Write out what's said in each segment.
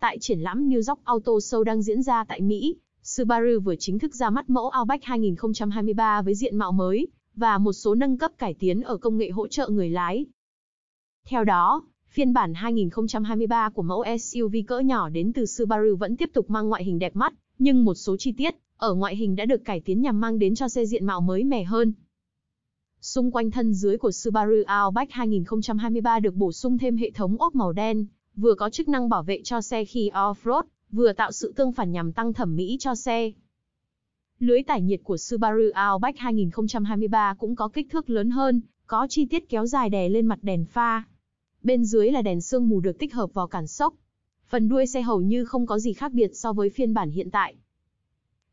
Tại triển lãm New York Auto Show đang diễn ra tại Mỹ, Subaru vừa chính thức ra mắt mẫu Outback 2023 với diện mạo mới và một số nâng cấp cải tiến ở công nghệ hỗ trợ người lái. Theo đó, phiên bản 2023 của mẫu SUV cỡ nhỏ đến từ Subaru vẫn tiếp tục mang ngoại hình đẹp mắt, nhưng một số chi tiết ở ngoại hình đã được cải tiến nhằm mang đến cho xe diện mạo mới mẻ hơn. Xung quanh thân dưới của Subaru Outback 2023 được bổ sung thêm hệ thống ốp màu đen, vừa có chức năng bảo vệ cho xe khi off-road, vừa tạo sự tương phản nhằm tăng thẩm mỹ cho xe. Lưới tải nhiệt của Subaru Outback 2023 cũng có kích thước lớn hơn, có chi tiết kéo dài đè lên mặt đèn pha. Bên dưới là đèn sương mù được tích hợp vào cản sốc. Phần đuôi xe hầu như không có gì khác biệt so với phiên bản hiện tại.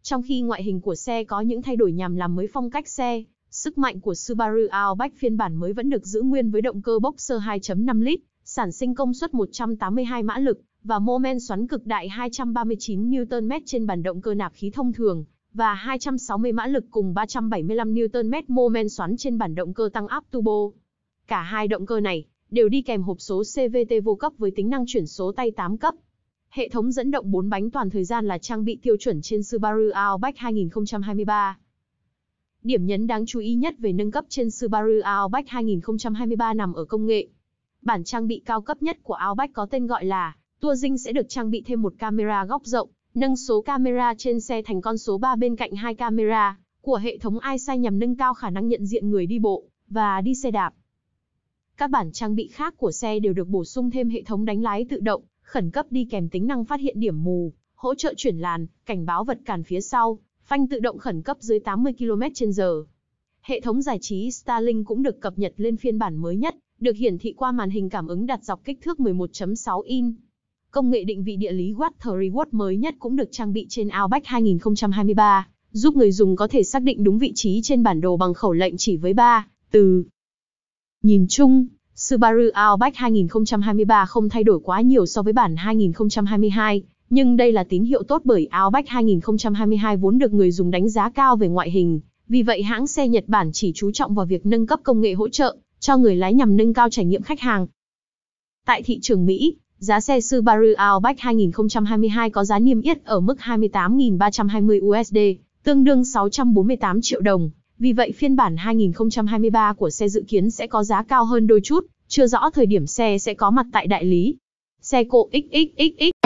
Trong khi ngoại hình của xe có những thay đổi nhằm làm mới phong cách xe, sức mạnh của Subaru Outback phiên bản mới vẫn được giữ nguyên với động cơ boxer 2.5 lít, sản sinh công suất 182 mã lực và mô men xoắn cực đại 239 Nm trên bản động cơ nạp khí thông thường và 260 mã lực cùng 375 Nm mô men xoắn trên bản động cơ tăng áp turbo. Cả hai động cơ này đều đi kèm hộp số CVT vô cấp với tính năng chuyển số tay 8 cấp. Hệ thống dẫn động 4 bánh toàn thời gian là trang bị tiêu chuẩn trên Subaru Outback 2023. Điểm nhấn đáng chú ý nhất về nâng cấp trên Subaru Outback 2023 nằm ở công nghệ. Bản trang bị cao cấp nhất của Outback có tên gọi là Touring sẽ được trang bị thêm một camera góc rộng, nâng số camera trên xe thành con số 3 bên cạnh hai camera của hệ thống iSight nhằm nâng cao khả năng nhận diện người đi bộ và đi xe đạp. Các bản trang bị khác của xe đều được bổ sung thêm hệ thống đánh lái tự động khẩn cấp đi kèm tính năng phát hiện điểm mù, hỗ trợ chuyển làn, cảnh báo vật cản phía sau, phanh tự động khẩn cấp dưới 80 km/h. Hệ thống giải trí Starlink cũng được cập nhật lên phiên bản mới nhất, được hiển thị qua màn hình cảm ứng đặt dọc kích thước 11.6 in. Công nghệ định vị địa lý Water Reward mới nhất cũng được trang bị trên Outback 2023, giúp người dùng có thể xác định đúng vị trí trên bản đồ bằng khẩu lệnh chỉ với 3 từ. Nhìn chung, Subaru Outback 2023 không thay đổi quá nhiều so với bản 2022, nhưng đây là tín hiệu tốt bởi Outback 2022 vốn được người dùng đánh giá cao về ngoại hình, vì vậy hãng xe Nhật Bản chỉ chú trọng vào việc nâng cấp công nghệ hỗ trợ cho người lái nhằm nâng cao trải nghiệm khách hàng. Tại thị trường Mỹ, giá xe Subaru Outback 2022 có giá niêm yết ở mức 28.320 USD, tương đương 648 triệu đồng, vì vậy phiên bản 2023 của xe dự kiến sẽ có giá cao hơn đôi chút, chưa rõ thời điểm xe sẽ có mặt tại đại lý. Xe cộ XXXX